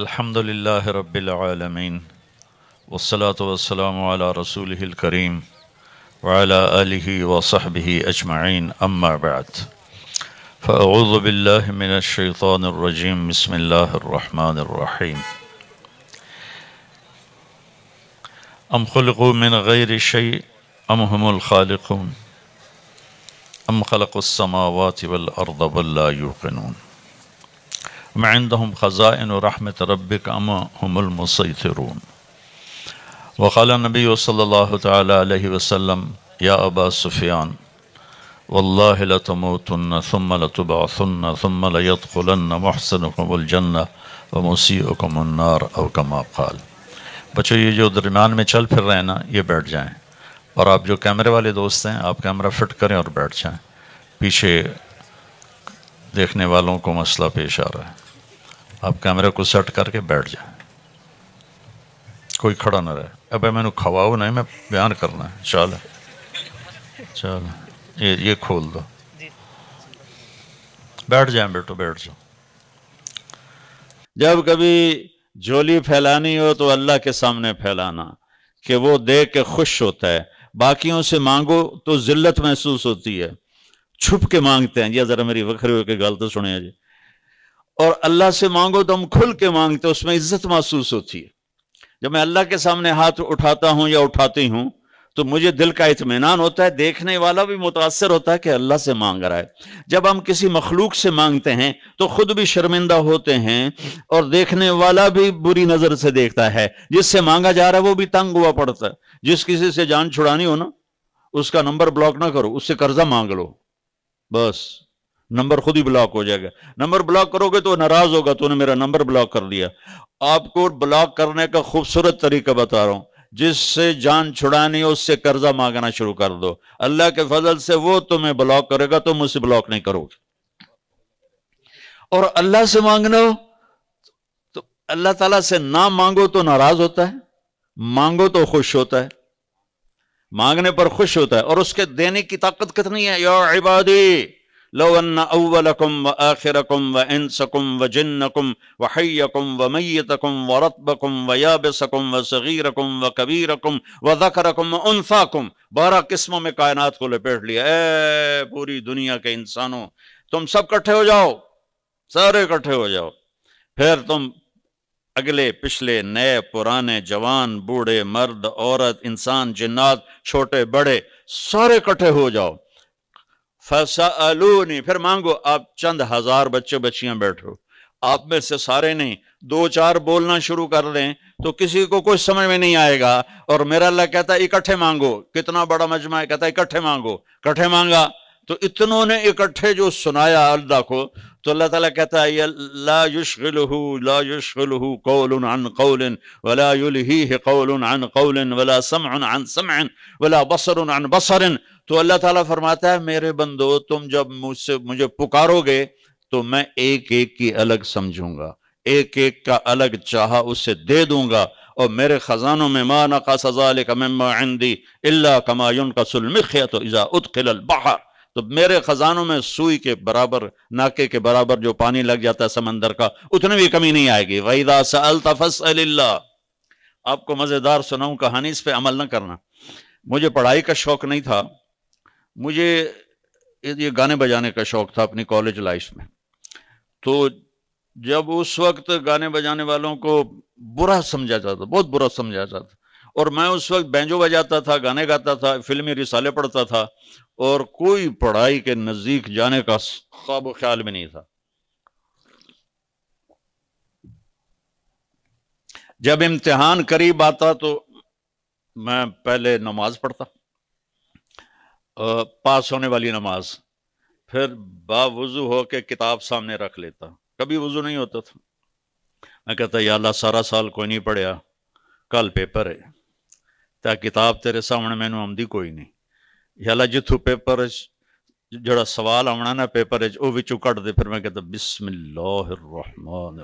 الحمد للہ رب العلم وسلاۃ وسلم علیہ رسول کریم ولا علیہ وصحبِ اجمعین المت من الہمنشیطان الرجیم بسم اللہ الرّحمٰن الرحیم خلقوا من غیر شی امحم الخالقم امخلق واطب الردب اللّہ وعندهم خزائن رحمة ربك أما هم المسيطرون وقال النبي صلى الله تعالى عليه وسلم يا أبا سفيان والله لتموتن ثم لتبعثن ثم ليدخلن محسنكم الجنة ومسيئكم النار أو كما قال بچو یہ جو درمیان میں چل پھر رہے ہیں نا یہ بیٹھ جائیں اور آپ جو کیمرے والے دوست ہیں آپ کیمرہ فٹ کریں اور بیٹھ جائیں پیچھے دیکھنے والوں کو مسئلہ پیش آ رہا ہے آپ کیمرے کو سیٹ کر کے بیٹھ جائیں کوئی کھڑا نہ رہے میں نے کھواؤ نہیں میں بیان کرنا ہے چل چال یہ کھول دو جی۔ بیٹھ جائیں بیٹھ جب کبھی جولی پھیلانی ہو تو اللہ کے سامنے پھیلانا کہ وہ دیکھ کے خوش ہوتا ہے باقیوں سے مانگو تو ذلت محسوس ہوتی ہے چھپ کے مانگتے ہیں یا ذرا میری وکھری ہو کے گل تو سنیں جی اور اللہ سے مانگو تو ہم کھل کے مانگتے اس میں عزت محسوس ہوتی ہے جب میں اللہ کے سامنے ہاتھ اٹھاتا ہوں یا اٹھاتی ہوں تو مجھے دل کا اطمینان ہوتا ہے دیکھنے والا بھی متاثر ہوتا ہے کہ اللہ سے مانگ رہا ہے جب ہم کسی مخلوق سے مانگتے ہیں تو خود بھی شرمندہ ہوتے ہیں اور دیکھنے والا بھی بری نظر سے دیکھتا ہے جس سے مانگا جا رہا ہے وہ بھی تنگ ہوا پڑتا ہے جس کسی سے جان چھڑانی ہو نا اس کا نمبر بلاک نہ کرو اس سے قرضہ مانگ لو بس نمبر خود ہی بلاک ہو جائے گا نمبر بلاک کرو گے تو ناراض ہوگا تو میرا نمبر بلاک کر دیا آپ کو بلاک کرنے کا خوبصورت طریقہ بتا رہا ہوں جس سے سے جان چھڑانی اس قرضہ مانگنا شروع کر دو اللہ کے فضل سے وہ تمہیں بلاک کرے گا بلاک نہیں کرو گے اور اللہ سے مانگنا ہو تو اللہ تعالی سے نہ مانگو تو ناراض ہوتا ہے مانگو تو خوش ہوتا ہے مانگنے پر خوش ہوتا ہے اور اس کے دینے کی طاقت کتنی ہے یا عبادی لو ان اولکم و آخرکم و انسکم و جنکم و حیکم و میتکم و رتبکم و یابسکم و صغیرکم و کبیرکم و ذکرکم و انفاکم بارہ قسموں میں کائنات کو لپیٹ لیا اے پوری دنیا کے انسانوں تم سب کٹھے ہو جاؤ سارے اکٹھے ہو جاؤ پھر تم اگلے پچھلے نئے پرانے جوان بوڑھے مرد عورت انسان جنات چھوٹے بڑے سارے کٹھے ہو جاؤ فسألونی پھر مانگو آپ چند ہزار بچے بچیاں بیٹھو آپ میں سے سارے نہیں دو چار بولنا شروع کر لیں تو کسی کو کوئی سمجھ میں نہیں آئے گا اور میرا اللہ کہتا ہے اکٹھے مانگو کتنا بڑا مجمع ہے کہتا ہے اکٹھے مانگو اکٹھے مانگا تو اتنوں نے اکٹھے جو سنایا اللہ کو تو اللہ تعالیٰ کہتا ہے لا يشغله لا يشغله قول عن قول ولا يلهيه قول عن قول ولا سمع عن سمع ولا بصر عن بصر تو اللہ تعالیٰ فرماتا ہے میرے بندو تم جب مجھ سے مجھے پکارو گے تو میں ایک ایک کی الگ سمجھوں گا ایک ایک کا الگ چاہا اسے دے دوں گا اور میرے خزانوں میں البحر تو میرے خزانوں میں سوئی کے برابر ناکے کے برابر جو پانی لگ جاتا ہے سمندر کا اتنے بھی کمی نہیں آئے گی الطفس اللہ آپ کو مزیدار سناؤں کہانی اس پہ عمل نہ کرنا مجھے پڑھائی کا شوق نہیں تھا مجھے یہ گانے بجانے کا شوق تھا اپنی کالج لائف میں تو جب اس وقت گانے بجانے والوں کو برا سمجھا جاتا بہت برا سمجھا جاتا اور میں اس وقت بینجو بجاتا تھا گانے گاتا تھا فلمی رسالے پڑھتا تھا اور کوئی پڑھائی کے نزدیک جانے کا خواب و خیال بھی نہیں تھا جب امتحان قریب آتا تو میں پہلے نماز پڑھتا پاس ہونے والی نماز پھر با وضو ہو کے کتاب سامنے رکھ لیتا کبھی وضو نہیں ہوتا تھا میں کہتا یا اللہ سارا سال کوئی نہیں پڑھیا کل پیپر ہے تا کتاب تیرے سامنے میں آمدی کوئی نہیں یا اللہ جتھو پیپر جڑا سوال آنا نا پیپر وہ کٹ دے پھر میں کہتا بسم اللہ الرحمن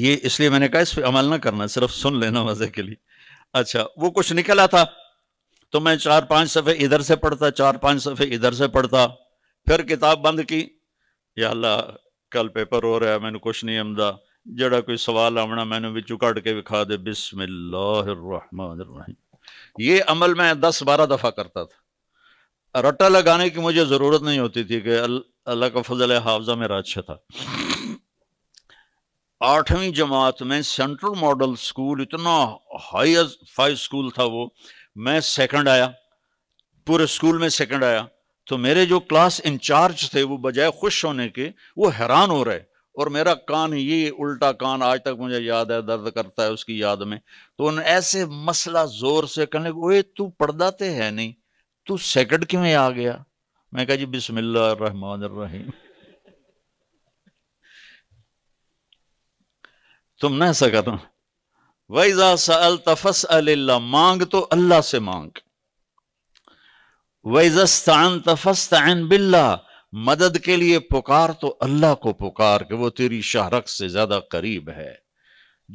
یہ اس لیے میں نے کہا اس پہ عمل نہ کرنا صرف سن لینا مزے کے لیے اچھا وہ کچھ نکلا تھا تو میں چار پانچ صفحے ادھر سے پڑھتا چار پانچ صفحے ادھر سے پڑھتا پھر کتاب بند کی یا اللہ کل پیپر ہو رہا ہے میں نے کچھ نہیں امدا جڑا کوئی سوال آمنا میں نے بھی کٹ کے بکھا دے بسم اللہ الرحمن الرحیم یہ عمل میں دس بارہ دفعہ کرتا تھا رٹا لگانے کی مجھے ضرورت نہیں ہوتی تھی کہ اللہ کا فضل حافظہ میرا اچھا تھا آٹھویں جماعت میں سینٹرل ماڈل سکول اتنا ہائی سکول تھا وہ میں سیکنڈ آیا پورے سکول میں سیکنڈ آیا تو میرے جو کلاس انچارج تھے وہ بجائے خوش ہونے کے وہ حیران ہو رہے اور میرا کان یہ الٹا کان آج تک مجھے یاد ہے درد کرتا ہے اس کی یاد میں تو ان ایسے مسئلہ زور سے کہنے تو پڑدہ تو ہے نہیں تو سیکنڈ کیوں آ گیا میں کہا جی بسم اللہ الرحمن الرحیم تم نہ ایسا کرنا ویزا سل تفس اللہ مانگ تو اللہ سے مانگ باللہ مدد کے لیے پکار تو اللہ کو پکار کہ وہ تیری شہرک سے زیادہ قریب ہے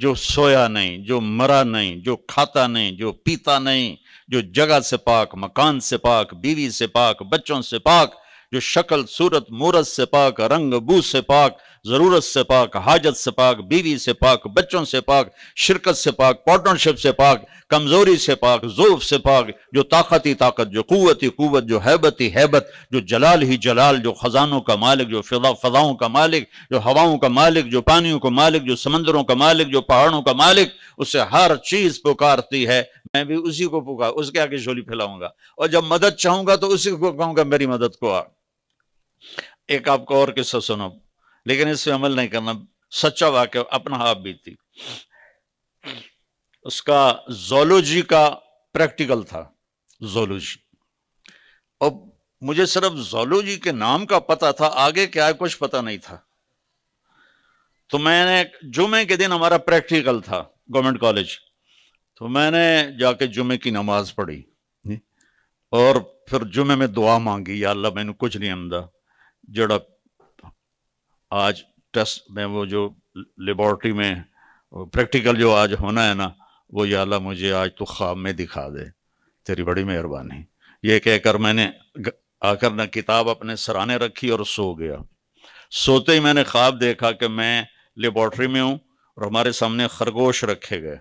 جو سویا نہیں جو مرا نہیں جو کھاتا نہیں جو پیتا نہیں جو جگہ سے پاک مکان سے پاک بیوی سے پاک بچوں سے پاک جو شکل صورت مورت سے پاک رنگ بو سے پاک ضرورت سے پاک حاجت سے پاک بیوی سے پاک بچوں سے پاک شرکت سے پاک پارٹنرشپ سے پاک کمزوری سے پاک ضعف سے پاک جو طاقتی طاقت جو قوتی قوت جو حیبتی حیبت جو جلال ہی جلال جو خزانوں کا مالک جو فضاؤں کا مالک جو ہواؤں کا مالک جو پانیوں کا مالک جو سمندروں کا مالک جو پہاڑوں کا مالک اس سے ہر چیز پکارتی ہے میں بھی اسی کو پکار اس کے آگے جھولی پھیلاؤں گا اور جب مدد چاہوں گا تو اسی کو کہوں گا میری مدد کو آ ایک آپ کو اور قصہ سنو لیکن اس پہ عمل نہیں کرنا سچا واقع اپنا آپ بھی تھی اس کا زولوجی کا پریکٹیکل تھا زولوجی اور مجھے صرف زولوجی کے نام کا پتا تھا آگے کیا ہے کچھ پتا نہیں تھا تو میں نے جمعے کے دن ہمارا پریکٹیکل تھا گورنمنٹ کالج تو میں نے جا کے جمعے کی نماز پڑھی اور پھر جمعے میں دعا مانگی یا اللہ میں نے کچھ نہیں اندا جڑا آج ٹیسٹ میں وہ جو لیبورٹری میں پریکٹیکل جو آج ہونا ہے نا وہ یا اللہ مجھے آج تو خواب میں دکھا دے تیری بڑی مہربانی یہ کہہ کر میں نے آ کر نہ کتاب اپنے سرانے رکھی اور سو گیا سوتے ہی میں نے خواب دیکھا کہ میں لیبارٹری میں ہوں اور ہمارے سامنے خرگوش رکھے گئے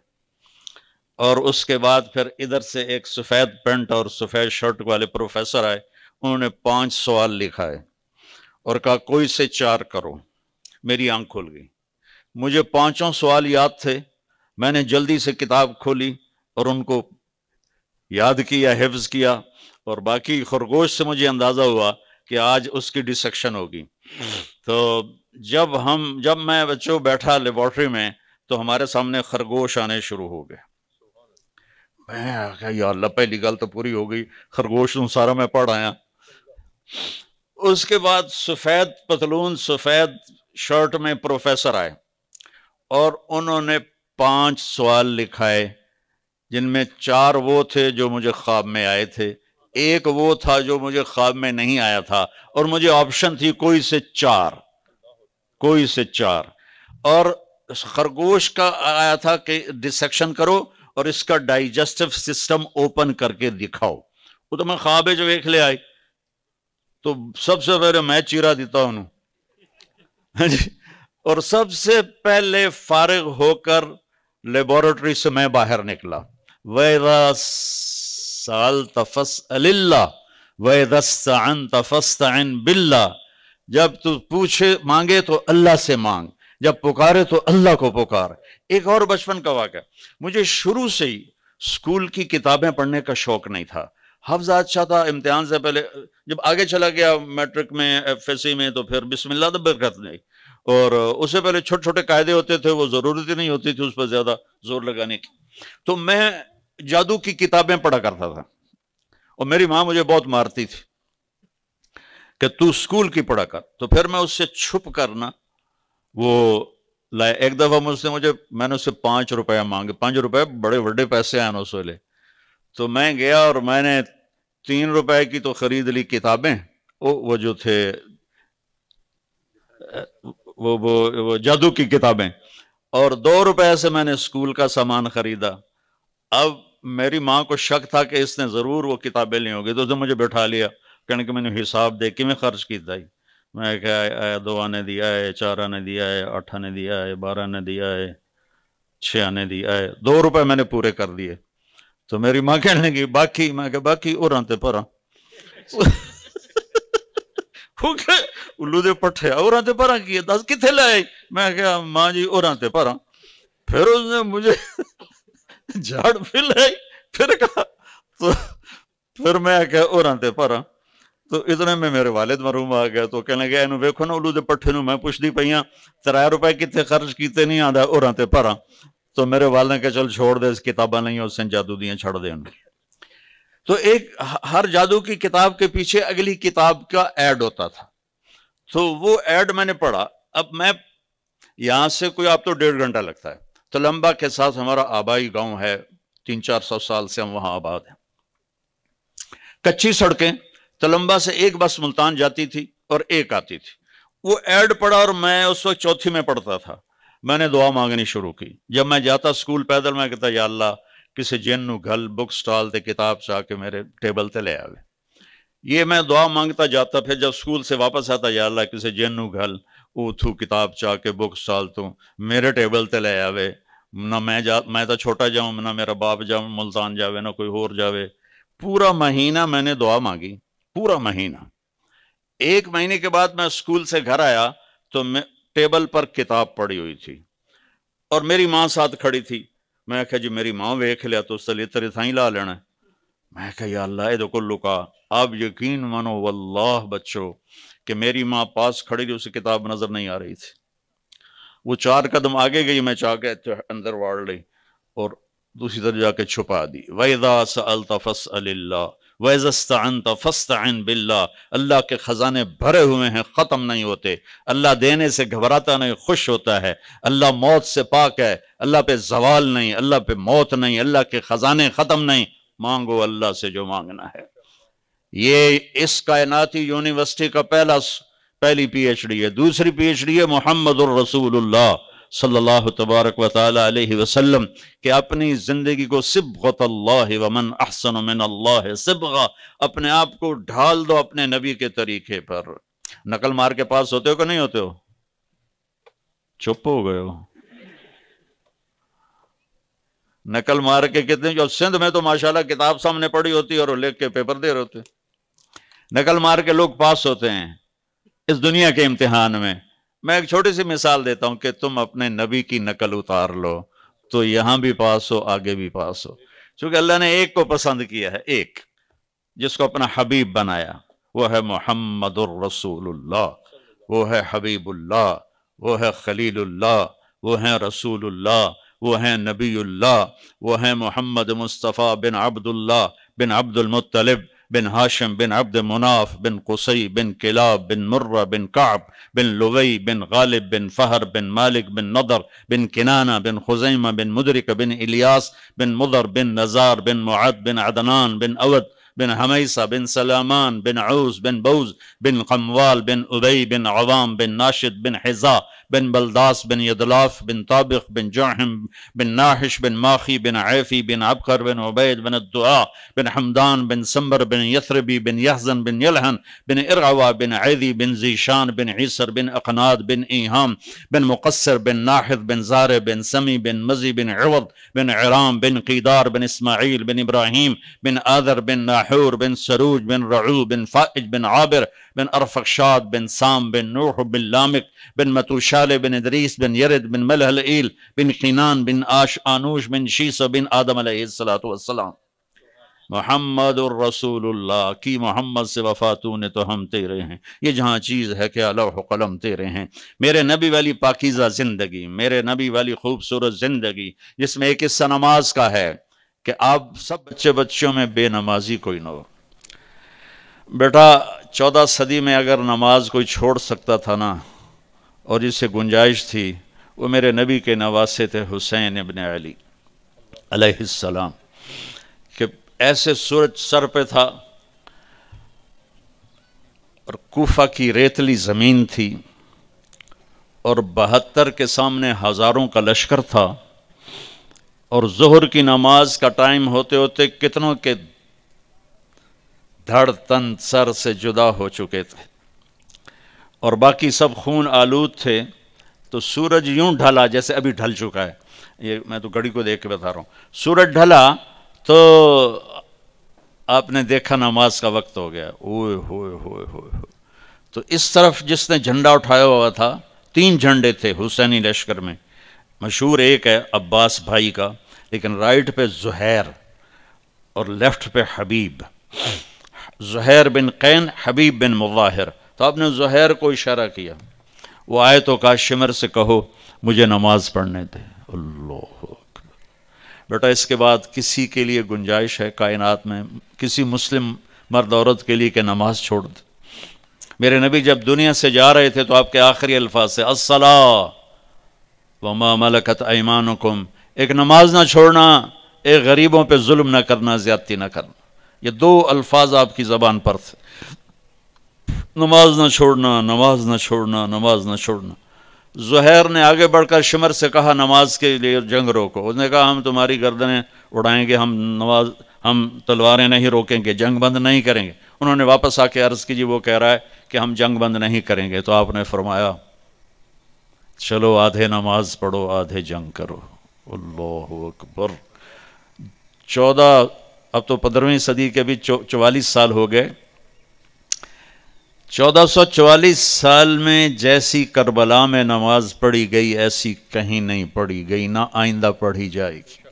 اور اس کے بعد پھر ادھر سے ایک سفید پینٹ اور سفید شرٹ والے پروفیسر آئے انہوں نے پانچ سوال لکھا ہے اور کہا کوئی سے چار کرو میری آنکھ کھل گئی مجھے پانچوں سوال یاد تھے میں نے جلدی سے کتاب کھولی اور ان کو یاد کیا حفظ کیا اور باقی خرگوش سے مجھے اندازہ ہوا کہ آج اس کی ڈسیکشن ہوگی تو جب ہم جب میں بچوں بیٹھا لیبورٹری میں تو ہمارے سامنے خرگوش آنے شروع ہو گئے میں یا اللہ پہلی گل تو پوری ہو گئی خرگوش سارا میں پڑھ آیا اس کے بعد سفید پتلون سفید شرٹ میں پروفیسر آئے اور انہوں نے پانچ سوال لکھائے جن میں چار وہ تھے جو مجھے خواب میں آئے تھے ایک وہ تھا جو مجھے خواب میں نہیں آیا تھا اور مجھے آپشن تھی کوئی سے چار کوئی سے چار اور خرگوش کا آیا تھا کہ ڈسیکشن کرو اور اس کا ڈائجسٹو سسٹم اوپن کر کے دکھاؤ وہ تو میں خواب ہے جو دیکھ لے آئی تو سب سے پہلے میں چیرا دیتا ہوں ہاں جی۔ اور سب سے پہلے فارغ ہو کر لیبورٹری سے میں باہر نکلا وستا ان بِاللَّهِ جب مانگے تو اللہ سے مانگ جب پکارے تو اللہ کو پکار ایک اور بچپن کا واقعہ مجھے شروع سے ہی اسکول کی کتابیں پڑھنے کا شوق نہیں تھا حفظ اچھا تھا امتحان سے پہلے جب آگے چلا گیا میٹرک میں ایف ایس سی میں تو پھر بسم اللہ برکت نہیں اور اس سے پہلے چھوٹے چھوٹے قاعدے ہوتے تھے وہ ضرورت ہی نہیں ہوتی تھی اس پر زیادہ زور لگانے کی تو میں جادو کی کتابیں پڑھا کرتا تھا اور میری ماں مجھے بہت مارتی تھی کہ تو اسکول کی پڑھا کر تو پھر میں اس سے چھپ کرنا وہ لائے ایک دفعہ مجھ سے مجھے میں نے اس سے پانچ روپے مانگے پانچ روپے بڑے بڑے پیسے آئے نا اس ویلے تو میں گیا اور میں نے تین روپے کی تو خرید لی کتابیں وہ جو تھے وہ جادو کی کتابیں اور دو روپے سے میں نے اسکول کا سامان خریدا اب میری ماں کو شک تھا کہ اس نے ضرور وہ کتابیں لی ہوگی تو اس نے مجھے بٹھا لیا کہنے کہ میں نے حساب دے کے میں خرچ کی تھی میں کہا دو آنے دیا ہے چار آنے دیا ہے آٹھ آنے دیا ہے بارہ نے دیا ہے چھ آنے دیا ہے دو روپے میں نے پورے کر دیے तो मेरी माँ कहने लगी बाकी मैं कहा बाकी होर ते पर ਉੱਲੂ ਦੇ ਪੱਠੇ ਔਰਾਂ ਤੇ ਪਰਾਂ ਕੀ ਦੱਸ ਕਿੱਥੇ ਲੈ ਆਈ ਮੈਂ ਕਿਹਾ ਮਾਂ ਜੀ ਔਰਾਂ ਤੇ ਪਰਾਂ ਫਿਰ ਉਸਨੇ ਮੁਝੇ ਝਾੜ ਫਿਲਾਈ फिर कहा तो फिर मैं क्या और आते पर तो इतने में मेरे वालिद मरूम आ गया तो कहने गया इन्होंने वेखो ना उलू के पट्ठे में मैं पुछती पई हाँ त्रै रुपए कितने खर्च किते नहीं आंदा और आते पर تو میرے والد نے کہا چل چھوڑ دے اس کتابیں تو ایک ہر جادو کی کتاب کے پیچھے اگلی کتاب کا ایڈ ہوتا تھا تو وہ ایڈ میں نے پڑھا اب میں یہاں سے کوئی آپ تو ڈیڑھ گھنٹہ لگتا ہے تو لمبا کے ساتھ ہمارا آبائی گاؤں ہے تین چار سو سال سے ہم وہاں آباد ہیں کچی سڑکیں تلمبا سے ایک بس ملتان جاتی تھی اور ایک آتی تھی وہ ایڈ پڑا اور میں اس وقت چوتھی میں پڑھتا تھا میں نے دعا مانگنی شروع کی جب میں جاتا سکول پیدل میں کہتا یا اللہ کسی جن نو گھل بک سٹال تے کتاب چاہ کے میرے ٹیبل تے لے آئے یہ میں دعا مانگتا جاتا پھر جب سکول سے واپس آتا یا اللہ کسی جن نو گھل او کتاب چاہ کے بک سٹال تو میرے ٹیبل تے لے آوے نہ میں جا میں تو چھوٹا جاؤں نہ میرا باپ جاؤں ملتان جاوے نہ کوئی اور جاوے پورا مہینہ میں نے دعا مانگی پورا مہینہ ایک مہینے کے بعد میں سکول سے گھر آیا تو میں ٹیبل پر کتاب پڑی ہوئی تھی اور میری ماں ساتھ کھڑی تھی میں کہا جی میری ماں ویکھ لیا تو اس لیے تری تھا ہی لا لینا میں کہا یا اللہ اے دکل لکا آپ یقین منو واللہ بچو کہ میری ماں پاس کھڑی تھی اسے کتاب نظر نہیں آ رہی تھی وہ چار قدم آگے گئی میں چاہ کے اندر وار لی اور دوسری طرح جا کے چھپا دی وَإِذَا سَأَلْتَ فَسْأَلِ اللَّهِ فستا ع بلّ اللہ کے خزانے بھرے ہوئے ہیں ختم نہیں ہوتے اللہ دینے سے گھبراتا نہیں خوش ہوتا ہے اللہ موت سے پاک ہے اللہ پہ زوال نہیں اللہ پہ موت نہیں اللہ کے خزانے ختم نہیں مانگو اللہ سے جو مانگنا ہے یہ اس کائناتی یونیورسٹی کا پہلا پہلی پی ایچ ڈی ہے دوسری پی ایچ ڈی ہے محمد الرسول اللہ صلی اللہ تبارک و تعالی علیہ وسلم کہ اپنی زندگی کو سبغت اللہ ومن احسن من اللہ اپنے آپ کو ڈھال دو اپنے نبی کے طریقے پر نقل مار کے پاس ہوتے ہو کہ نہیں ہوتے ہو چپ ہو گئے ہو نقل مار کے کتنے جو سندھ میں تو ماشاءاللہ کتاب سامنے پڑی ہوتی ہے اور لکھ کے پیپر دے رہتے نقل مار کے لوگ پاس ہوتے ہیں اس دنیا کے امتحان میں میں ایک چھوٹی سی مثال دیتا ہوں کہ تم اپنے نبی کی نقل اتار لو تو یہاں بھی پاس ہو آگے بھی پاس ہو چونکہ اللہ نے ایک کو پسند کیا ہے ایک جس کو اپنا حبیب بنایا وہ ہے محمد الرسول اللہ وہ ہے حبیب اللہ وہ ہے خلیل اللہ وہ ہے رسول اللہ وہ ہے نبی اللہ وہ ہے محمد مصطفیٰ بن عبد اللہ بن عبد المطلب بن هاشم بن عبد مناف بن قصي بن كلاب بن مرة بن كعب بن لغي بن غالب بن فهر بن مالك بن نضر بن كنانة بن خزيمة بن مدركة بن إلياس بن مضر بن نزار بن معد بن عدنان بن أود بن حميصة بن سلامان بن عوز بن بوز بن قموال بن أبي بن عظام بن ناشد بن حزاء بن بلداس بن يدلاف بن طابق بن جعهم بن ناحش بن ماخي بن عافي بن عبقر بن عبيد بن الدعاء بن حمدان بن سمر بن يثربي بن يحزن بن يلهن بن إرعوى بن عذي بن زيشان بن عيسر بن أقناد بن إيهام بن مقصر بن ناحظ بن زارع بن سمي بن مزي بن عوض بن عرام بن قيدار بن إسماعيل بن إبراهيم بن آذر بن ناحور بن سروج بن رعو بن فائج بن عابر بن أرفخشاد بن سام بن نوح بن لامك بن متوشا شالے بن ادریس بن یرد بن ملحل العیل بن قینان بن آش آنوش بن شیس بن آدم علیہ السلاۃ والسلام محمد الرسول اللہ کی محمد سے وفاتون تو ہم تیرے ہیں یہ جہاں چیز ہے کہ اللہ قلم تیرے ہیں میرے نبی والی پاکیزہ زندگی میرے نبی والی خوبصورت زندگی جس میں ایک حصہ نماز کا ہے کہ آپ سب بچے بچوں میں بے نمازی کوئی نہ ہو بیٹا چودہ صدی میں اگر نماز کوئی چھوڑ سکتا تھا نا اور جسے گنجائش تھی وہ میرے نبی کے نواسے تھے حسین ابن علی علیہ السلام کہ ایسے سورج سر پہ تھا اور کوفہ کی ریتلی زمین تھی اور بہتر کے سامنے ہزاروں کا لشکر تھا اور ظہر کی نماز کا ٹائم ہوتے ہوتے کتنوں کے دھڑ تن سر سے جدا ہو چکے تھے اور باقی سب خون آلود تھے تو سورج یوں ڈھلا جیسے ابھی ڈھل چکا ہے یہ میں تو گڑی کو دیکھ کے بتا رہا ہوں سورج ڈھلا تو آپ نے دیکھا نماز کا وقت ہو گیا اوئے ہوئے ہوئے ہوئے تو اس طرف جس نے جھنڈا اٹھایا ہوا تھا تین جھنڈے تھے حسینی لشکر میں مشہور ایک ہے عباس بھائی کا لیکن رائٹ پہ زہیر اور لیفٹ پہ حبیب زہیر بن قین حبیب بن مظاہر تو آپ نے زہر کو اشارہ کیا وہ آئے تو کہا شمر سے کہو مجھے نماز پڑھنے دے اللہ بیٹا اس کے بعد کسی کے لیے گنجائش ہے کائنات میں کسی مسلم مرد عورت کے لیے کہ نماز چھوڑ دے میرے نبی جب دنیا سے جا رہے تھے تو آپ کے آخری الفاظ سے السلام وما ملکت ایمان ایک نماز نہ چھوڑنا ایک غریبوں پہ ظلم نہ کرنا زیادتی نہ کرنا یہ دو الفاظ آپ کی زبان پر تھے نماز نہ چھوڑنا نماز نہ چھوڑنا نماز نہ چھوڑنا زہیر نے آگے بڑھ کر شمر سے کہا نماز کے لیے جنگ روکو اس نے کہا ہم تمہاری گردنیں اڑائیں گے ہم نماز ہم تلواریں نہیں روکیں گے جنگ بند نہیں کریں گے انہوں نے واپس آ کے عرض کی جی وہ کہہ رہا ہے کہ ہم جنگ بند نہیں کریں گے تو آپ نے فرمایا چلو آدھے نماز پڑھو آدھے جنگ کرو اللہ اکبر چودہ اب تو پندرہویں صدی کے بھی چوالیس سال ہو گئے چودہ سو چوالیس سال میں جیسی کربلا میں نماز پڑھی گئی ایسی کہیں نہیں پڑھی گئی نہ آئندہ پڑھی جائے گی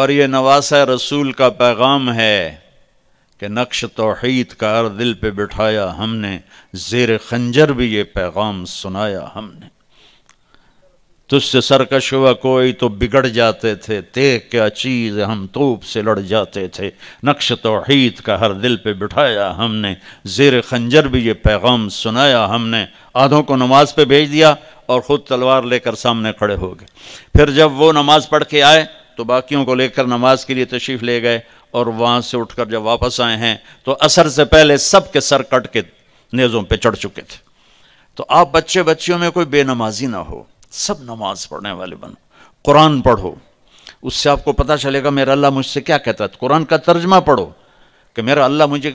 اور یہ نواسہ رسول کا پیغام ہے کہ نقش توحید کا ہر دل پہ بٹھایا ہم نے زیر خنجر بھی یہ پیغام سنایا ہم نے تجھ سے سرکش ہوا کوئی تو بگڑ جاتے تھے دیکھ کیا چیز ہم توپ سے لڑ جاتے تھے نقش توحید کا ہر دل پہ بٹھایا ہم نے زیر خنجر بھی یہ پیغام سنایا ہم نے آدھوں کو نماز پہ بھیج دیا اور خود تلوار لے کر سامنے کھڑے ہو گئے پھر جب وہ نماز پڑھ کے آئے تو باقیوں کو لے کر نماز کے لیے تشریف لے گئے اور وہاں سے اٹھ کر جب واپس آئے ہیں تو اثر سے پہلے سب کے سر کٹ کے نیزوں پہ چڑھ چکے تھے تو آپ بچے بچیوں میں کوئی بے نمازی نہ ہو سب نماز پڑھنے والے بنو قرآن پڑھو اس سے آپ کو پتا چلے گا میرا اللہ مجھ سے کیا کہتا ہے قرآن کا ترجمہ پڑھو کہ میرا اللہ مجھے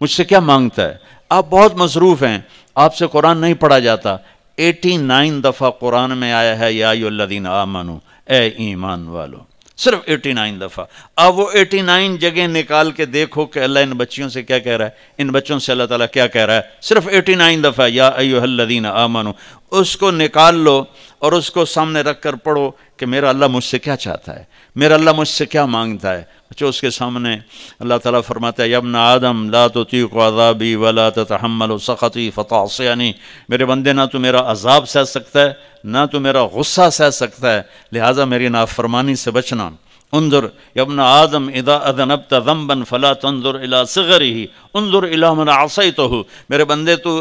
مجھ سے کیا مانگتا ہے آپ بہت مصروف ہیں آپ سے قرآن نہیں پڑھا جاتا ایٹی نائن دفعہ قرآن میں آیا ہے منو اے ایمان والو صرف ایٹی نائن دفعہ اب وہ ایٹی نائن جگہ نکال کے دیکھو کہ اللہ ان بچیوں سے کیا کہہ رہا ہے ان بچوں سے اللہ تعالیٰ کیا کہہ رہا ہے صرف ایٹی نائن دفعہ یا ایو الذین آمنو اس کو نکال لو اور اس کو سامنے رکھ کر پڑھو کہ میرا اللہ مجھ سے کیا چاہتا ہے میرا اللہ مجھ سے کیا مانگتا ہے اچھا اس کے سامنے اللہ تعالیٰ فرماتا ہے یمن آدم لا عذابی ولا تتحمل فتح سے میرے بندے نہ تو میرا عذاب سہ سکتا ہے نہ تو میرا غصہ سہ سکتا ہے لہٰذا میری نافرمانی سے بچنا انظر یبن آدم ادا ادن اب فلا تنظر ہی صغره انظر الی تو ہو میرے بندے تو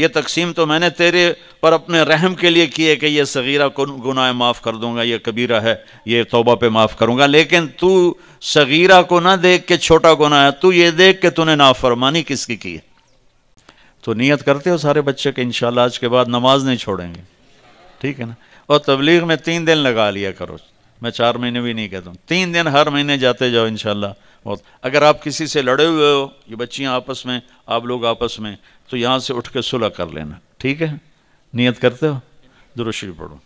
یہ تقسیم تو میں نے تیرے پر اپنے رحم کے لیے کیے کہ یہ صغیرہ گناہ معاف کر دوں گا یہ کبیرہ ہے یہ توبہ پہ معاف کروں گا لیکن تو صغیرہ کو نہ دیکھ کے چھوٹا گناہ ہے تو یہ دیکھ کے تو نے نافرمانی کس کی کی ہے تو نیت کرتے ہو سارے بچے کہ انشاءاللہ آج کے بعد نماز نہیں چھوڑیں گے ٹھیک ہے نا اور تبلیغ میں تین دن لگا لیا کرو میں چار مہینے بھی نہیں کہتا ہوں تین دن ہر مہینے جاتے جاؤ انشاءاللہ بہت اگر آپ کسی سے لڑے ہوئے ہو یہ بچیاں آپس میں آپ لوگ آپس میں تو یہاں سے اٹھ کے صلح کر لینا ٹھیک ہے نیت کرتے ہو دروشی پڑھو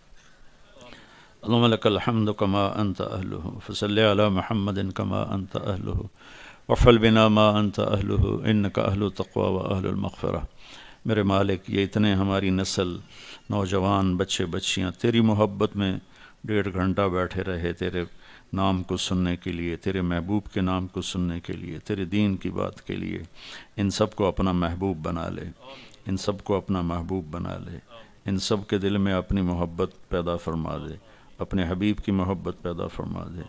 علوم الحمد کما انت فسلی علی محمد کما انت اہلہ وفل بنا ما انت اہلہ انکا اہل تقوی و اہل المغفرہ میرے مالک یہ اتنے ہماری نسل نوجوان بچے بچیاں تیری محبت میں ڈیڑھ گھنٹہ بیٹھے رہے تیرے نام کو سننے کے لیے تیرے محبوب کے نام کو سننے کے لیے تیرے دین کی بات کے لیے ان سب کو اپنا محبوب بنا لے ان سب کو اپنا محبوب بنا لے ان سب کے دل میں اپنی محبت پیدا فرما دے اپنے حبیب کی محبت پیدا فرما دے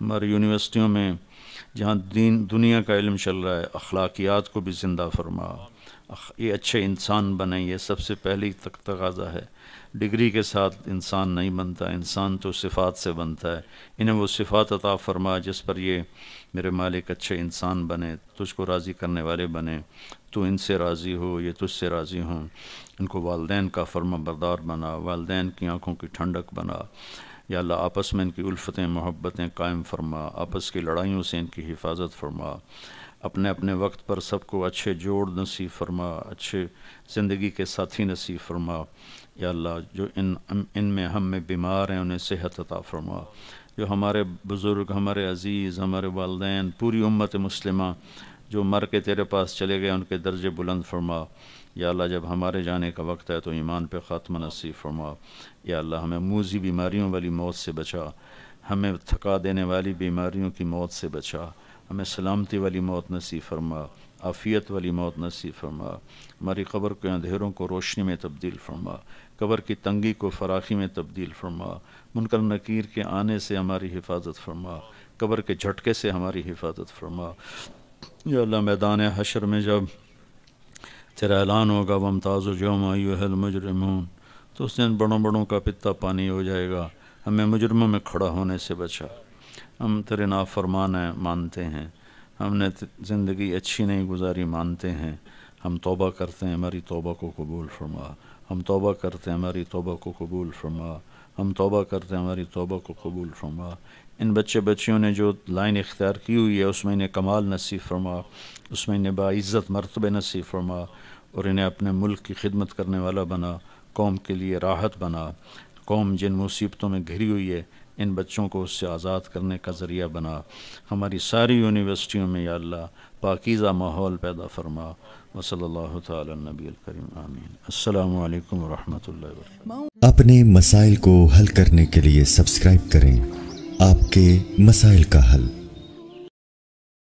ہماری یونیورسٹیوں میں جہاں دین دنیا کا علم چل رہا ہے اخلاقیات کو بھی زندہ فرما یہ اچھے انسان بنیں یہ سب سے پہلی تقاضا ہے ڈگری کے ساتھ انسان نہیں بنتا انسان تو صفات سے بنتا ہے انہیں وہ صفات عطا فرما جس پر یہ میرے مالک اچھے انسان بنے تجھ کو راضی کرنے والے بنے تو ان سے راضی ہو یہ تجھ سے راضی ہوں ان کو والدین کا فرما بردار بنا والدین کی آنکھوں کی ٹھنڈک بنا یا اللہ آپس میں ان کی الفتیں محبتیں قائم فرما آپس کی لڑائیوں سے ان کی حفاظت فرما اپنے اپنے وقت پر سب کو اچھے جوڑ نصیب فرما اچھے زندگی کے ساتھی نصیب فرما یا اللہ جو ان ان میں ہم میں بیمار ہیں انہیں صحت عطا فرما جو ہمارے بزرگ ہمارے عزیز ہمارے والدین پوری امت مسلمہ جو مر کے تیرے پاس چلے گئے ان کے درجے بلند فرما یا اللہ جب ہمارے جانے کا وقت ہے تو ایمان پہ خاتمہ نصیب فرما یا اللہ ہمیں موزی بیماریوں والی موت سے بچا ہمیں تھکا دینے والی بیماریوں کی موت سے بچا ہمیں سلامتی والی موت نصیب فرما عافیت والی موت نصیب فرما ہماری قبر کے اندھیروں کو روشنی میں تبدیل فرما قبر کی تنگی کو فراخی میں تبدیل فرما منکر نکیر کے آنے سے ہماری حفاظت فرما قبر کے جھٹکے سے ہماری حفاظت فرما یا اللہ میدان حشر میں جب تیرا اعلان ہوگا ممتاز و جمع یو حل مجرمون تو اس دن بڑوں بڑوں کا پتہ پانی ہو جائے گا ہمیں مجرموں میں کھڑا ہونے سے بچا ہم تیرے نافرمان ہیں مانتے ہیں ہم نے زندگی اچھی نہیں گزاری مانتے ہیں ہم توبہ کرتے ہیں ہماری توبہ کو قبول فرما ہم توبہ کرتے ہیں ہماری توبہ کو قبول فرما ہم توبہ کرتے ہیں ہماری توبہ کو قبول فرما ان بچے بچیوں نے جو لائن اختیار کی ہوئی ہے اس میں انہیں کمال نصیب فرما اس میں انہیں باعزت مرتبہ نصیب فرما اور انہیں اپنے ملک کی خدمت کرنے والا بنا قوم کے لیے راحت بنا قوم جن مصیبتوں میں گھری ہوئی ہے ان بچوں کو اس سے آزاد کرنے کا ذریعہ بنا ہماری ساری یونیورسٹیوں میں یا اللہ پاکیزہ ماحول پیدا فرما وصلی اللہ تعالی نبی الکریم آمین السلام علیکم ورحمۃ اللہ وبرکاتہ اپنے مسائل کو حل کرنے کے لیے سبسکرائب کریں آپ کے مسائل کا حل